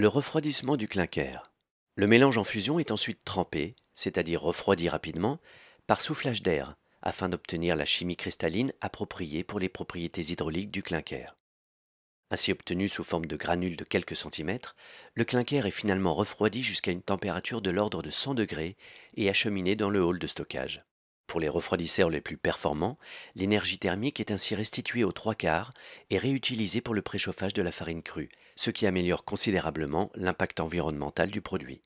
le refroidissement du clinker. Le mélange en fusion est ensuite trempé, c'est-à-dire refroidi rapidement, par soufflage d'air, afin d'obtenir la chimie cristalline appropriée pour les propriétés hydrauliques du clinker. Ainsi obtenu sous forme de granules de quelques centimètres, le clinker est finalement refroidi jusqu'à une température de l'ordre de 100 degrés et acheminé dans le hall de stockage. Pour les refroidisseurs les plus performants, l'énergie thermique est ainsi restituée aux trois quarts et réutilisée pour le préchauffage de la farine crue, ce qui améliore considérablement l'impact environnemental du produit.